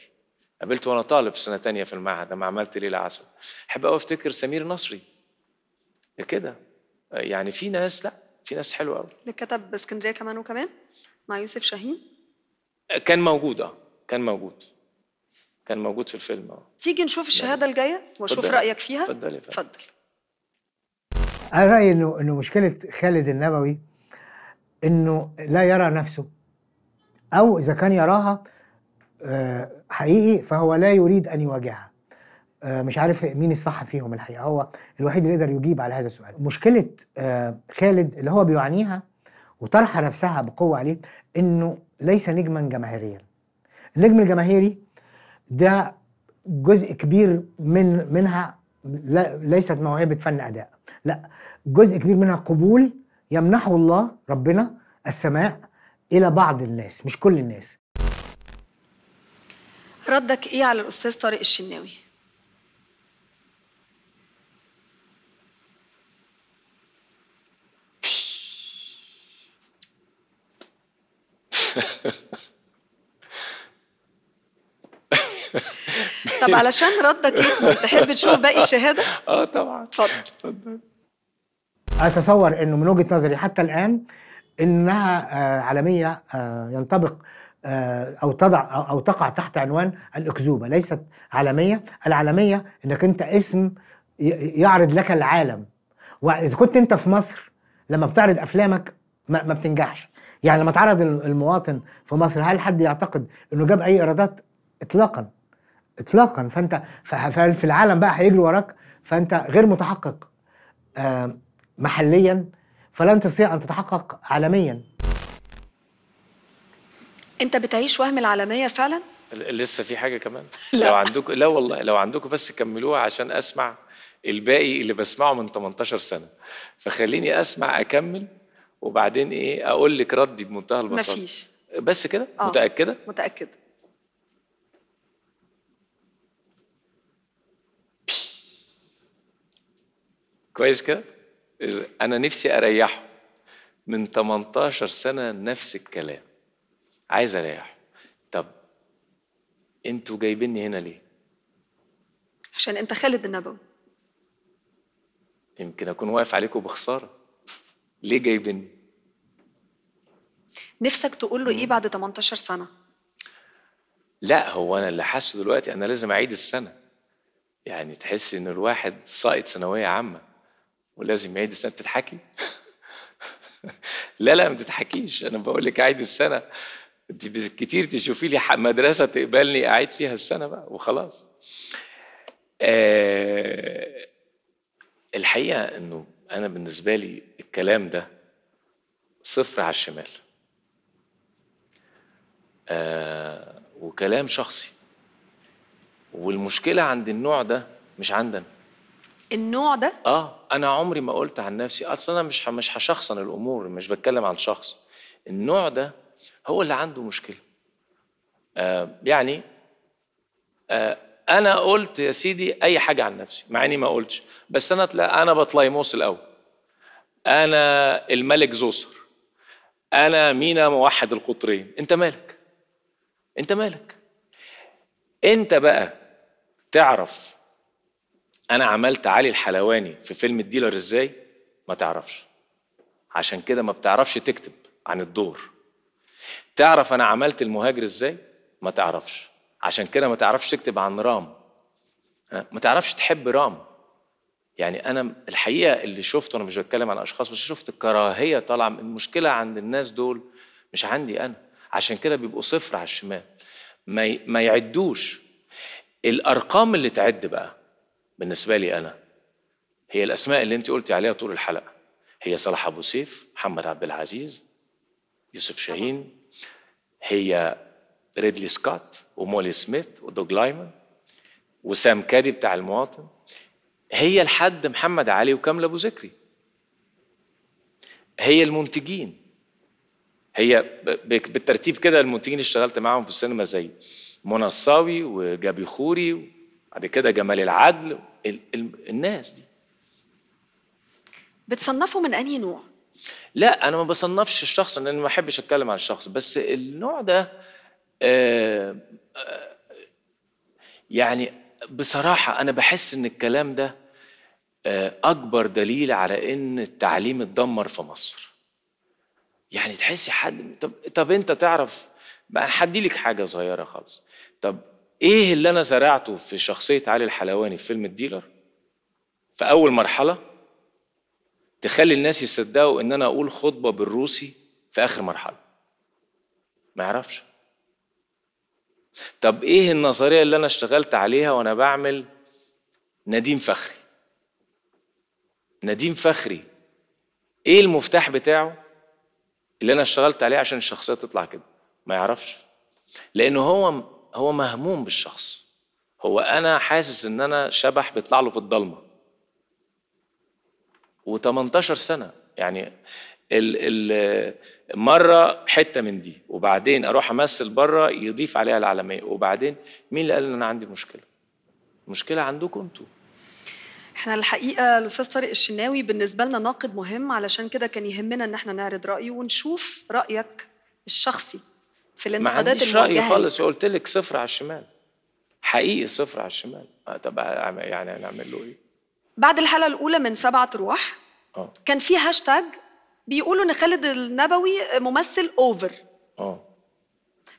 قابلته وانا طالب في سنه تانية في المعهد لما عملت ليله عسل احب قوي افتكر سمير نصري كده يعني في ناس لا في ناس حلوه قوي اللي كتب اسكندريه كمان وكمان مع يوسف شاهين آه، كان موجود اه كان موجود كان موجود في الفيلم اه تيجي نشوف يعني الشهاده الجايه واشوف فضل. رايك فيها اتفضل اتفضل انا رايي انه انه مشكله خالد النبوي انه لا يرى نفسه او اذا كان يراها آه، حقيقي فهو لا يريد ان يواجهها آه، مش عارف مين الصح فيهم الحقيقه هو الوحيد اللي يقدر يجيب على هذا السؤال مشكله آه، خالد اللي هو بيعانيها وطرح نفسها بقوه عليه انه ليس نجما جماهيريا النجم الجماهيري ده جزء كبير من منها ليست موهبه فن اداء لا جزء كبير منها قبول يمنحه الله ربنا السماء الى بعض الناس مش كل الناس ردك ايه على الاستاذ طارق الشناوي طب علشان ردك ايه تحب تشوف باقي الشهاده اه طبعا اتفضل اتصور انه من وجهه نظري حتى الان انها آه، عالميه آه، ينطبق آه، او تضع او تقع تحت عنوان الاكذوبه ليست عالميه العالميه انك انت اسم يعرض لك العالم واذا كنت انت في مصر لما بتعرض افلامك ما, ما بتنجحش يعني لما اتعرض المواطن في مصر هل حد يعتقد انه جاب اي ايرادات اطلاقا اطلاقا فانت في العالم بقى هيجري وراك فانت غير متحقق محليا فلن تستطيع ان تتحقق عالميا انت بتعيش وهم العالميه فعلا لسه في حاجه كمان لا. لو عندكم لا والله لو عندكم بس كملوها عشان اسمع الباقي اللي بسمعه من 18 سنه فخليني اسمع اكمل وبعدين ايه اقول لك ردي بمنتهى البساطه مفيش بس كده آه. متاكده متاكده كويس كده انا نفسي اريحه من 18 سنه نفس الكلام عايز اريحه طب انتوا جايبيني هنا ليه عشان انت خالد النبوي يمكن اكون واقف عليكم بخساره ليه جايبني نفسك تقول له ايه بعد 18 سنه لا هو انا اللي حاسه دلوقتي انا لازم اعيد السنه يعني تحس ان الواحد ساقط ثانويه عامه ولازم يعيد السنه بتضحكي لا لا ما تضحكيش انا بقول لك عيد السنه انت كتير تشوفي لي مدرسه تقبلني اعيد فيها السنه بقى وخلاص آه الحقيقه انه انا بالنسبه لي الكلام ده صفر على الشمال آه وكلام شخصي والمشكله عند النوع ده مش عندنا النوع ده اه انا عمري ما قلت عن نفسي اصل انا مش مش هشخصن الامور مش بتكلم عن شخص النوع ده هو اللي عنده مشكله آه يعني آه انا قلت يا سيدي اي حاجه عن نفسي مع اني ما قلتش بس انا لا انا بطليموس الاول انا الملك زوسر انا مينا موحد القطرين انت مالك انت مالك انت بقى تعرف انا عملت علي الحلواني في فيلم الديلر ازاي ما تعرفش عشان كده ما بتعرفش تكتب عن الدور تعرف انا عملت المهاجر ازاي ما تعرفش عشان كده ما تعرفش تكتب عن رام ما تعرفش تحب رام يعني انا الحقيقه اللي شفته انا مش بتكلم عن اشخاص بس شفت الكراهيه طالعه المشكله عند الناس دول مش عندي انا عشان كده بيبقوا صفر على الشمال ما ما يعدوش الارقام اللي تعد بقى بالنسبه لي انا هي الاسماء اللي انت قلتي عليها طول الحلقه هي صلاح ابو سيف محمد عبد العزيز يوسف شاهين هي ريدلي سكوت ومولي سميث ودوغ لايمان وسام كادي بتاع المواطن هي الحد محمد علي وكامل ابو ذكري هي المنتجين هي بالترتيب كده المنتجين اشتغلت معاهم في السينما زي منى الصاوي وجابي خوري وبعد كده جمال العدل ال ال الناس دي بتصنفه من انهي نوع؟ لا انا ما بصنفش الشخص لان ما بحبش اتكلم عن الشخص بس النوع ده آه،, آه يعني بصراحه انا بحس ان الكلام ده آه اكبر دليل على ان التعليم اتدمر في مصر يعني تحسي حد طب طب انت تعرف بقى هديلك حاجه صغيره خالص طب ايه اللي انا زرعته في شخصيه علي الحلواني في فيلم الديلر في اول مرحله تخلي الناس يصدقوا ان انا اقول خطبه بالروسي في اخر مرحله ما يعرفش طب ايه النظريه اللي انا اشتغلت عليها وانا بعمل نديم فخري نديم فخري ايه المفتاح بتاعه اللي انا اشتغلت عليه عشان الشخصيه تطلع كده ما يعرفش لانه هو هو مهموم بالشخص هو انا حاسس ان انا شبح بيطلع له في الضلمه و18 سنه يعني ال ال مره حته من دي وبعدين اروح امثل بره يضيف عليها العالميه وبعدين مين اللي قال ان انا عندي مشكله مشكله عندكم انتوا احنا الحقيقه الاستاذ طارق الشناوي بالنسبه لنا ناقد مهم علشان كده كان يهمنا ان احنا نعرض رايه ونشوف رايك الشخصي في الانتقادات ما عنديش رأي خالص قلت لك صفر على الشمال حقيقي صفر على الشمال آه، طب آه، إيه؟ يعني هنعمل له ايه؟ بعد الحلقه الاولى من سبعه روح أوه. كان في هاشتاج بيقولوا ان خالد النبوي ممثل اوفر اه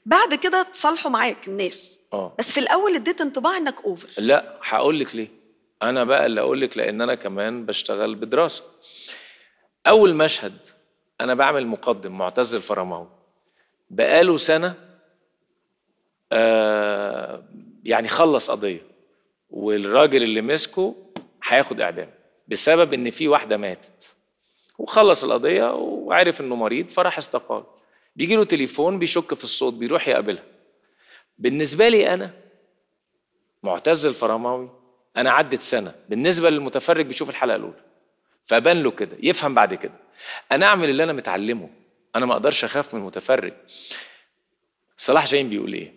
بعد كده اتصالحوا معاك الناس اه بس في الاول اديت انطباع انك اوفر لا هقول لك ليه انا بقى اللي اقول لك لان انا كمان بشتغل بدراسه اول مشهد انا بعمل مقدم معتز الفرماوي بقاله سنه آه يعني خلص قضيه والراجل اللي مسكه هياخد اعدام بسبب ان في واحده ماتت وخلص القضيه وعرف انه مريض فراح استقال بيجي له تليفون بيشك في الصوت بيروح يقابلها بالنسبه لي انا معتز الفرماوي انا عدت سنه بالنسبه للمتفرج بيشوف الحلقه الاولى فبان له كده يفهم بعد كده انا اعمل اللي انا متعلمه انا ما اقدرش اخاف من المتفرج صلاح جايين بيقول ايه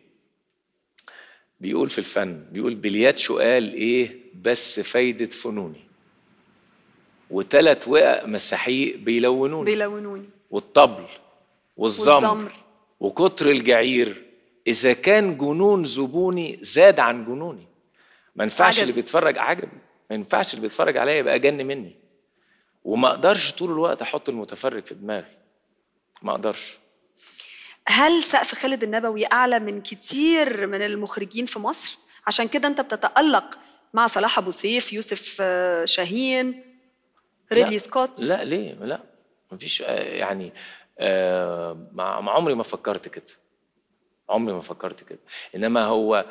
بيقول في الفن بيقول بلياتشو قال ايه بس فايدة فنوني وتلات وقع مساحيق بيلونوني بيلونوني والطبل والزمر, والزمر وكتر الجعير إذا كان جنون زبوني زاد عن جنوني ما ينفعش اللي بيتفرج عجب ما ينفعش اللي بيتفرج عليا يبقى جن مني وما أقدرش طول الوقت أحط المتفرج في دماغي ما اقدرش هل سقف خالد النبوي اعلى من كتير من المخرجين في مصر عشان كده انت بتتالق مع صلاح ابو سيف يوسف آه، شاهين ريدلي سكوت لا ليه لا مفيش آه، يعني آه، مع عمري ما فكرت كده عمري ما فكرت كده انما هو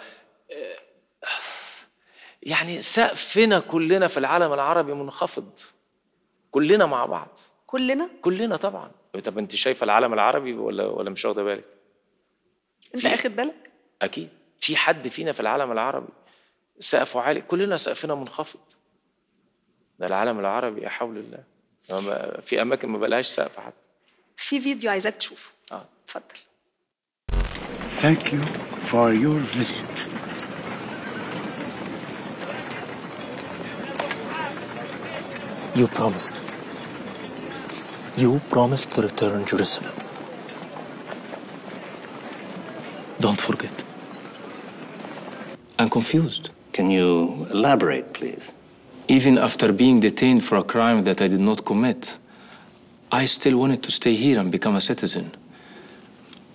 يعني سقفنا كلنا في العالم العربي منخفض كلنا مع بعض كلنا كلنا طبعا طب انت شايفه العالم العربي ولا ولا مش واخده بالك؟ انت اخد بالك؟ اكيد في حد فينا في العالم العربي سقفه عالي كلنا سقفنا منخفض ده العالم العربي يا حول الله في اماكن ما بلاش سقف حتى في فيديو عايزاك تشوفه اه اتفضل Thank you for your visit. You promised. You promised to return Jerusalem. Don't forget. I'm confused. Can you elaborate, please? Even after being detained for a crime that I did not commit, I still wanted to stay here and become a citizen.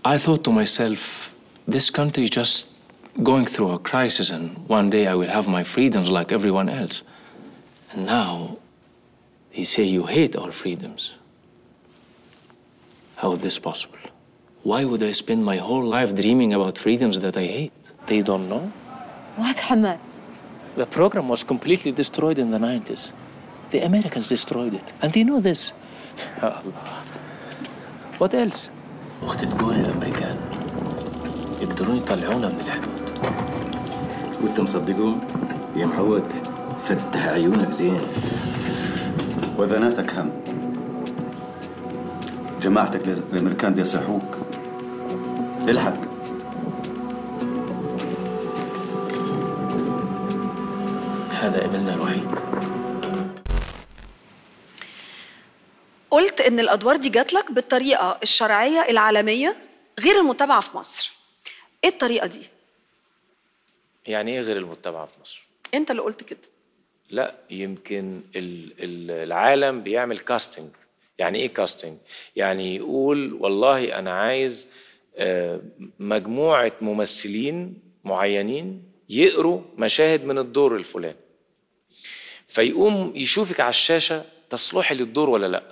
I thought to myself, this country is just going through a crisis, and one day I will have my freedoms like everyone else. And now, they say you hate our freedoms. How is this possible? Why would I spend my whole life dreaming about freedoms that I hate? They don't know. What, Hamad? The program was completely destroyed in the 90s. The Americans destroyed it. And they know this. what else? أختي تقول الأمريكان يقدرون يطلعونا من الحدود وأنت مصدقهم يا معود فتح عيونك زين وذناتك هم جماعتك الامريكان دي يصيحوك الحق هذا ابننا الوحيد قلت ان الادوار دي جات لك بالطريقه الشرعيه العالميه غير المتابعه في مصر ايه الطريقه دي يعني ايه غير المتابعه في مصر انت اللي قلت كده لا يمكن العالم بيعمل كاستنج يعني ايه كاستنج يعني يقول والله انا عايز آه، مجموعه ممثلين معينين يقروا مشاهد من الدور الفلاني فيقوم يشوفك على الشاشه تصلحي للدور ولا لا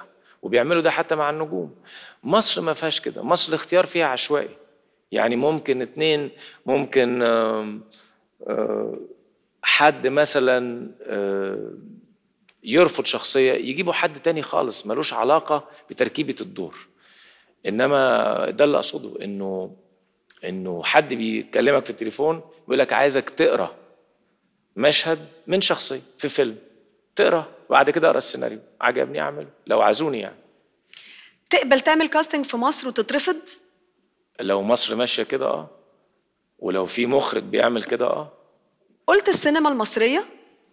وبيعملوا ده حتى مع النجوم مصر ما فيهاش كده مصر الاختيار فيها عشوائي يعني ممكن اتنين ممكن آه، حد مثلا آه، يرفض شخصيه يجيبوا حد تاني خالص ملوش علاقه بتركيبه الدور انما ده اللي اقصده انه انه حد بيكلمك في التليفون بيقول لك عايزك تقرا مشهد من شخصيه في فيلم تقرا وبعد كده اقرا السيناريو عجبني اعمله لو عزوني يعني تقبل تعمل كاستنج في مصر وتترفض لو مصر ماشيه كده اه ولو في مخرج بيعمل كده اه قلت السينما المصريه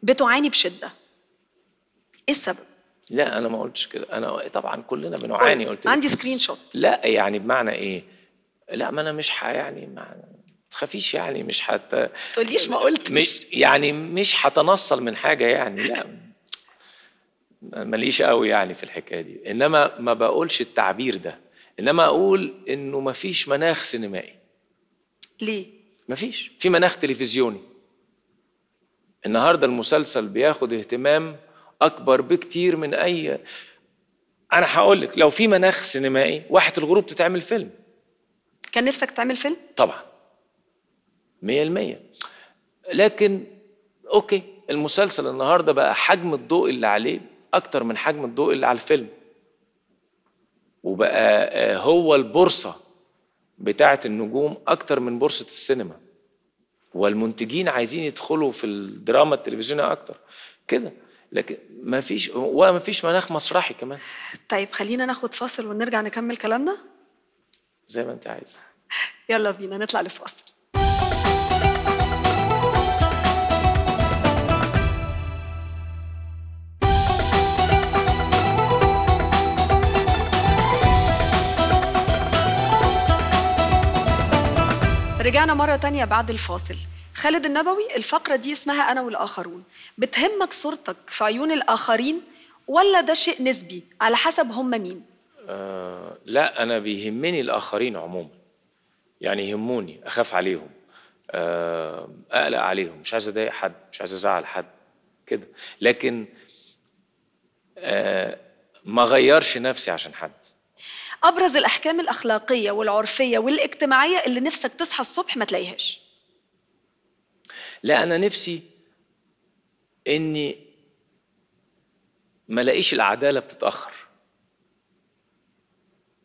بتعاني بشده ايه السبب؟ لا انا ما قلتش كده انا طبعا كلنا بنعاني قلت عندي سكرين شوت لا يعني بمعنى ايه؟ لا ما انا مش يعني ما تخافيش يعني مش حتى ما تقوليش ما قلتش مش يعني مش هتنصل من حاجه يعني لا ماليش قوي يعني في الحكايه دي انما ما بقولش التعبير ده انما اقول انه ما فيش مناخ سينمائي ليه ما فيش في مناخ تلفزيوني النهارده المسلسل بياخد اهتمام اكبر بكتير من اي انا هقول لك لو في مناخ سينمائي واحه الغروب تتعمل فيلم كان نفسك تعمل فيلم طبعا 100% لكن اوكي المسلسل النهارده بقى حجم الضوء اللي عليه اكتر من حجم الضوء اللي على الفيلم وبقى آه، هو البورصه بتاعه النجوم اكتر من بورصه السينما والمنتجين عايزين يدخلوا في الدراما التلفزيونيه اكتر كده لكن ما فيش وما فيش مناخ مسرحي كمان طيب خلينا ناخد فاصل ونرجع نكمل كلامنا زي ما انت عايزه يلا بينا نطلع لفاصل رجعنا مرة تانية بعد الفاصل خالد النبوي الفقرة دي اسمها أنا والآخرون بتهمك صورتك في عيون الآخرين ولا ده شيء نسبي على حسب هم مين؟ آه لا أنا بيهمني الآخرين عموما يعني يهموني أخاف عليهم آه أقلق عليهم مش عايز أضايق حد مش عايز أزعل حد كده لكن آه ما غيرش نفسي عشان حد أبرز الأحكام الأخلاقية والعرفية والاجتماعية اللي نفسك تصحى الصبح ما تلاقيهاش لا انا نفسي اني ما الاقيش العداله بتتاخر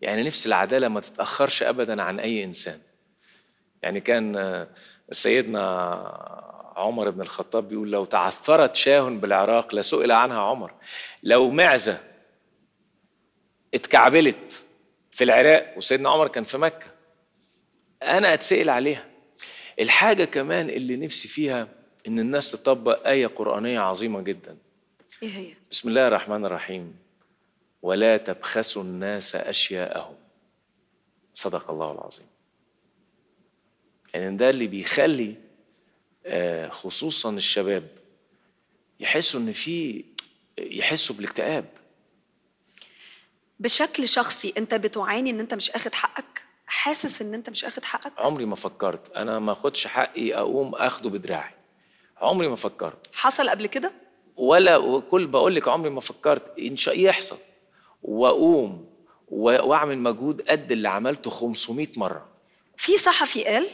يعني نفسي العداله ما تتاخرش ابدا عن اي انسان يعني كان سيدنا عمر بن الخطاب بيقول لو تعثرت شاه بالعراق لسئل عنها عمر لو معزة اتكعبلت في العراق وسيدنا عمر كان في مكة أنا أتسئل عليها الحاجة كمان اللي نفسي فيها إن الناس تطبق آية قرآنية عظيمة جدا إيه هي؟ بسم الله الرحمن الرحيم ولا تبخسوا الناس أشياءهم صدق الله العظيم يعني ده اللي بيخلي آه، خصوصا الشباب يحسوا ان في يحسوا بالاكتئاب بشكل شخصي انت بتعاني ان انت مش اخد حقك حاسس ان انت مش اخد حقك عمري ما فكرت انا ما اخدش حقي اقوم اخده بدراعي عمري ما فكرت حصل قبل كده ولا كل بقول لك عمري ما فكرت ان شاء يحصل واقوم واعمل مجهود قد اللي عملته 500 مره في صحفي قال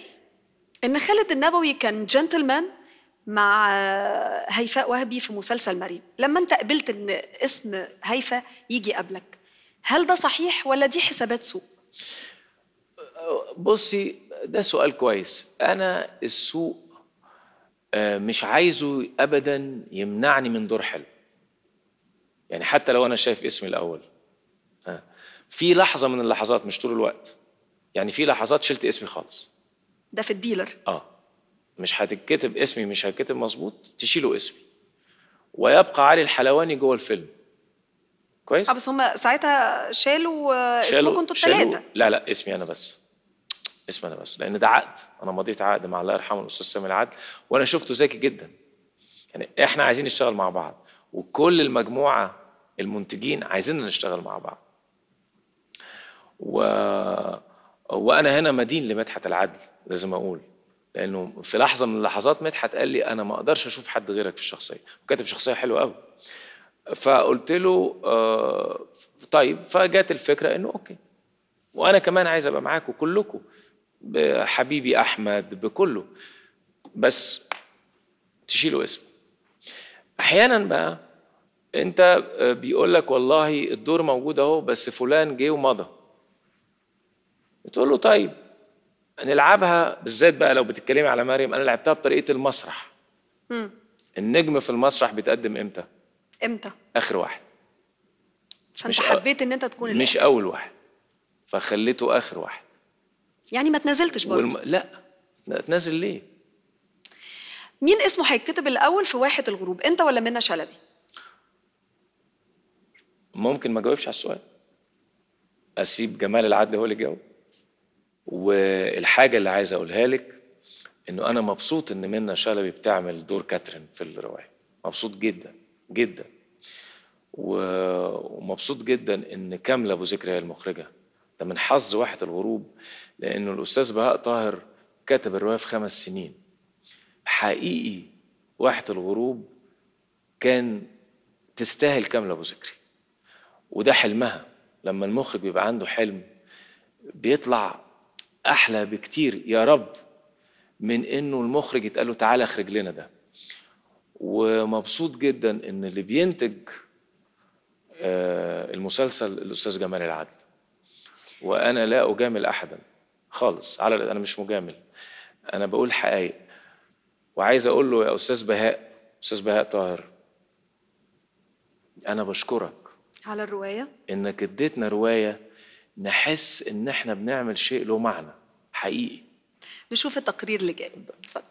ان خالد النبوي كان جنتلمان مع هيفاء وهبي في مسلسل مريم لما انت قبلت ان اسم هيفاء يجي قبلك هل ده صحيح ولا دي حسابات سوء بصي ده سؤال كويس انا السوق آه، مش عايزه ابدا يمنعني من دور حلو يعني حتى لو انا شايف اسمي الاول آه. في لحظه من اللحظات مش طول الوقت يعني في لحظات شلت اسمي خالص ده في الديلر اه مش هتتكتب اسمي مش هتكتب مظبوط تشيلوا اسمي ويبقى علي الحلواني جوه الفيلم كويس اه بس هم ساعتها شالوا آه، اسمكم انتوا الثلاثه لا لا اسمي انا بس انا بس لان ده عقد انا مضيت عقد مع الله يرحمه الاستاذ سامي العدل وانا شفته ذكي جدا يعني احنا عايزين نشتغل مع بعض وكل المجموعه المنتجين عايزيننا نشتغل مع بعض و... وانا هنا مدين لمدحت العدل لازم اقول لانه في لحظه من اللحظات مدحت قال لي انا ما اقدرش اشوف حد غيرك في الشخصيه وكاتب شخصيه حلوه قوي فقلت له آه طيب فجت الفكره انه اوكي وانا كمان عايز ابقى معاكم كلكم بحبيبي احمد بكله بس تشيله اسمه احيانا بقى انت بيقول لك والله الدور موجود اهو بس فلان جه ومضى تقول له طيب نلعبها بالذات بقى لو بتتكلمي على مريم انا لعبتها بطريقه المسرح م. النجم في المسرح بيتقدم امتى امتى اخر واحد فانت مش حبيت ان انت تكون مش اول واحد فخليته اخر واحد يعني ما تنازلتش برضه والم... لا تنازل ليه مين اسمه هيتكتب الاول في واحد الغروب انت ولا منى شلبي ممكن ما اجاوبش على السؤال اسيب جمال العدل هو اللي يجاوب والحاجه اللي عايز اقولها لك انه انا مبسوط ان منى شلبي بتعمل دور كاترين في الروايه مبسوط جدا جدا ومبسوط جدا ان كامله ابو ذكرى هي المخرجه ده من حظ واحد الغروب لأنه الأستاذ بهاء طاهر كتب الرواية في خمس سنين حقيقي واحة الغروب كان تستاهل كامل أبو ذكري وده حلمها لما المخرج بيبقى عنده حلم بيطلع أحلى بكتير يا رب من إنه المخرج يتقال له تعالى اخرج لنا ده ومبسوط جدا إن اللي بينتج آه، المسلسل الأستاذ جمال العدل وأنا لا أجامل أحدا خالص على انا مش مجامل انا بقول حقائق وعايز اقول له يا استاذ بهاء استاذ بهاء طاهر انا بشكرك على الروايه انك اديتنا روايه نحس ان احنا بنعمل شيء له معنى حقيقي نشوف التقرير اللي جاي اتفضل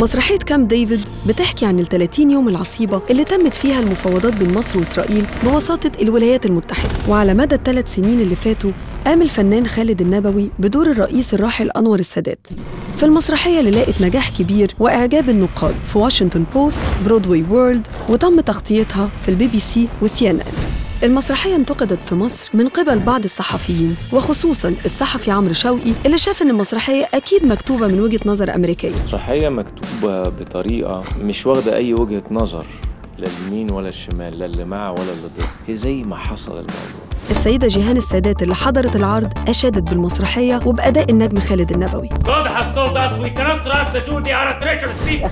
مسرحية كامب ديفيد بتحكي عن ال 30 يوم العصيبة اللي تمت فيها المفاوضات بين مصر وإسرائيل بوساطة الولايات المتحدة وعلى مدى الثلاث سنين اللي فاتوا قام الفنان خالد النبوي بدور الرئيس الراحل أنور السادات في المسرحية اللي لقت نجاح كبير وإعجاب النقاد في واشنطن بوست، برودواي وورلد وتم تغطيتها في البي بي سي وسي ان ان المسرحية انتقدت في مصر من قبل بعض الصحفيين وخصوصا الصحفي عمرو شوقي اللي شاف ان المسرحية أكيد مكتوبة من وجهة نظر أمريكية المسرحية مكتوبة بطريقة مش واخدة أي وجهة نظر لا اليمين ولا الشمال لا اللي مع ولا اللي ضد هي زي ما حصل الموضوع السيدة جيهان السادات اللي حضرت العرض أشادت بالمسرحية وبأداء النجم خالد النبوي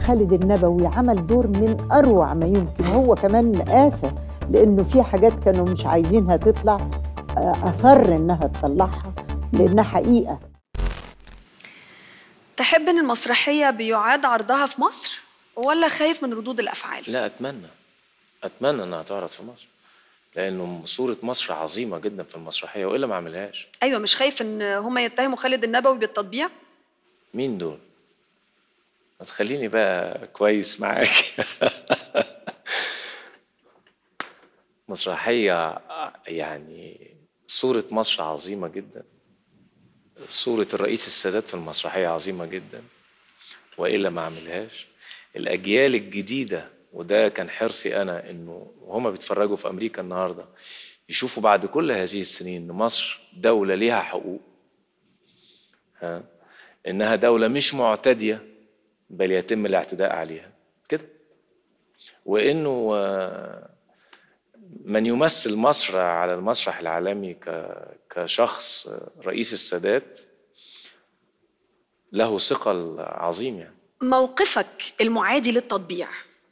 خالد النبوي عمل دور من أروع ما يمكن هو كمان آسف لانه في حاجات كانوا مش عايزينها تطلع آه، اصر انها تطلعها لانها حقيقه تحب ان المسرحيه بيعاد عرضها في مصر ولا خايف من ردود الافعال لا اتمنى اتمنى انها تعرض في مصر لانه صوره مصر عظيمه جدا في المسرحيه والا ما عملهاش ايوه مش خايف ان هم يتهموا خالد النبوي بالتطبيع مين دول ما تخليني بقى كويس معاك مسرحية يعني صورة مصر عظيمة جدا صورة الرئيس السادات في المسرحية عظيمة جدا وإلا ما عملهاش الأجيال الجديدة وده كان حرصي أنا إنه وهما بيتفرجوا في أمريكا النهاردة يشوفوا بعد كل هذه السنين إن مصر دولة ليها حقوق ها إنها دولة مش معتدية بل يتم الاعتداء عليها كده وإنه آه من يمثل مصر على المسرح العالمي كشخص رئيس السادات له ثقل عظيم يعني موقفك المعادي للتطبيع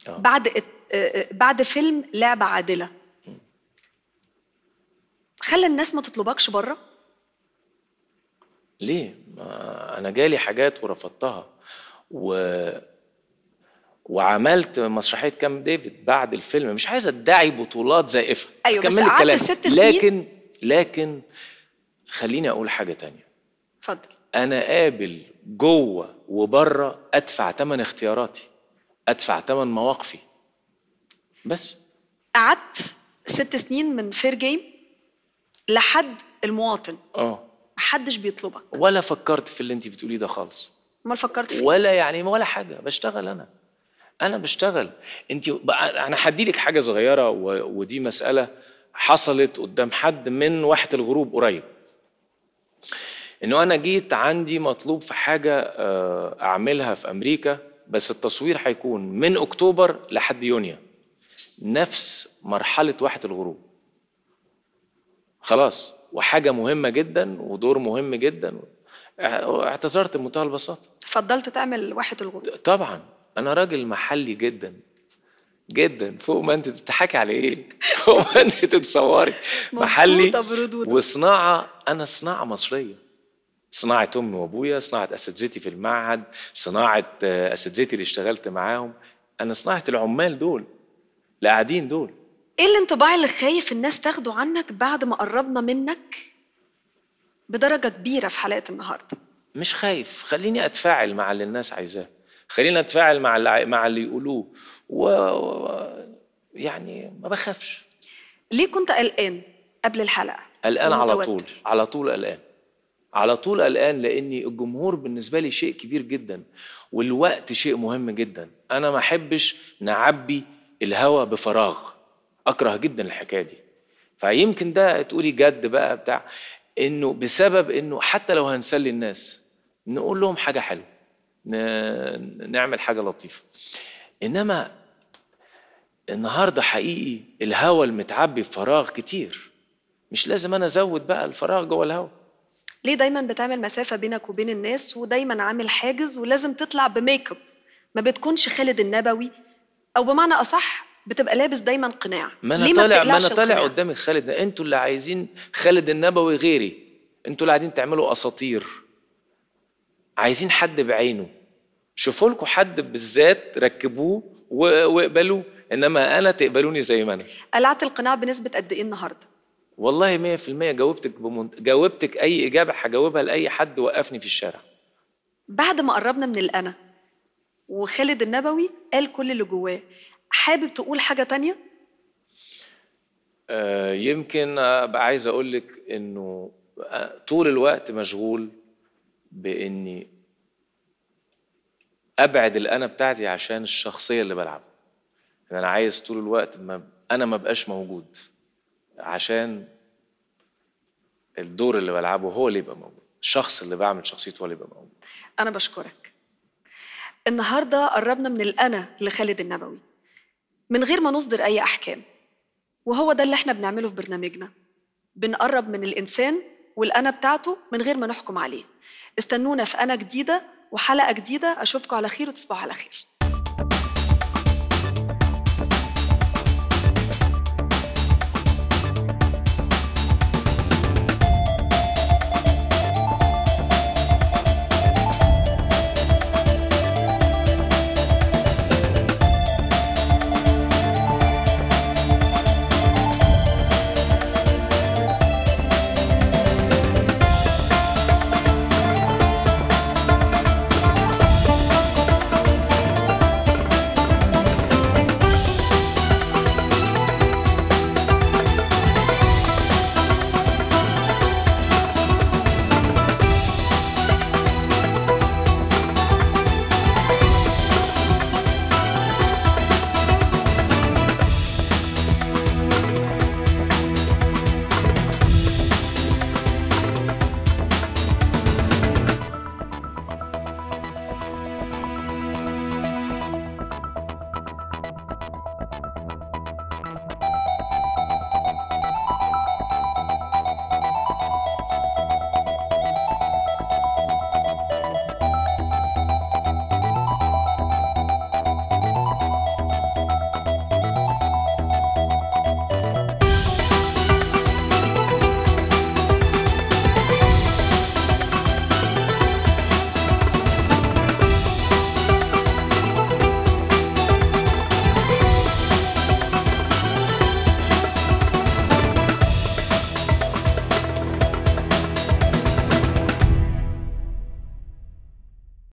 أوه. بعد آه، آه، بعد فيلم لعبة عادلة خلى الناس ما تطلبكش بره؟ ليه؟ ما أنا جالي حاجات ورفضتها و وعملت مسرحيه كامب ديفيد بعد الفيلم مش عايز ادعي بطولات زائفه ايوه بس قعدت ست سنين لكن لكن خليني اقول حاجه تانية اتفضل انا قابل جوه وبره ادفع ثمن اختياراتي ادفع ثمن مواقفي بس قعدت ست سنين من فير جيم لحد المواطن اه محدش بيطلبك ولا فكرت في اللي انت بتقوليه ده خالص امال فكرت فيه ولا يعني ولا حاجه بشتغل انا انا بشتغل انت انا هدي لك حاجه صغيره ودي مساله حصلت قدام حد من واحه الغروب قريب انه انا جيت عندي مطلوب في حاجه آه، اعملها في امريكا بس التصوير هيكون من اكتوبر لحد يونيو نفس مرحله واحه الغروب خلاص وحاجه مهمه جدا ودور مهم جدا اعتذرت بمنتهى البساطه فضلت تعمل واحه الغروب طبعا انا راجل محلي جدا جدا فوق ما انت بتضحكي على ايه فوق ما انت تتصوري محلي وصناعه انا صناعه مصريه صناعه امي وابويا صناعه اساتذتي في المعهد صناعه آه، اساتذتي اللي اشتغلت معاهم انا صناعه العمال دول اللي قاعدين دول ايه الانطباع اللي خايف الناس تاخده عنك بعد ما قربنا منك بدرجه كبيره في حلقه النهارده مش خايف خليني اتفاعل مع اللي الناس عايزاه خلينا نتفاعل مع مع اللي يقولوه و... يعني ما بخافش ليه كنت قلقان قبل الحلقه قلقان على طول على طول قلقان على طول قلقان لاني الجمهور بالنسبه لي شيء كبير جدا والوقت شيء مهم جدا انا ما احبش نعبي الهوى بفراغ اكره جدا الحكايه دي فيمكن ده تقولي جد بقى بتاع انه بسبب انه حتى لو هنسلي الناس نقول لهم حاجه حلوه نعمل حاجه لطيفه انما النهارده حقيقي الهوا المتعبي بفراغ كتير مش لازم انا ازود بقى الفراغ جوه الهوا ليه دايما بتعمل مسافه بينك وبين الناس ودايما عامل حاجز ولازم تطلع بميك اب ما بتكونش خالد النبوي او بمعنى اصح بتبقى لابس دايما قناع ما انا طالع ما, انا طالع قدامك خالد انتوا اللي عايزين خالد النبوي غيري انتوا اللي قاعدين تعملوا اساطير عايزين حد بعينه شوفوا لكم حد بالذات ركبوه واقبلوه انما انا تقبلوني زي ما انا قلعت القناع بنسبه قد ايه النهارده والله 100% جاوبتك بمنت... جاوبتك اي اجابه هجاوبها لاي حد وقفني في الشارع بعد ما قربنا من الانا وخالد النبوي قال كل اللي جواه حابب تقول حاجه تانية؟ آه يمكن ابقى عايز اقول لك انه آه، طول الوقت مشغول باني ابعد الانا بتاعتي عشان الشخصيه اللي بلعبها انا عايز طول الوقت ما انا ما بقاش موجود عشان الدور اللي بلعبه هو اللي يبقى موجود الشخص اللي بعمل شخصيته هو اللي يبقى موجود انا بشكرك النهارده قربنا من الانا لخالد النبوي من غير ما نصدر اي احكام وهو ده اللي احنا بنعمله في برنامجنا بنقرب من الانسان والانا بتاعته من غير ما نحكم عليه استنونا في انا جديده وحلقه جديده اشوفكم على خير وتصبحوا على خير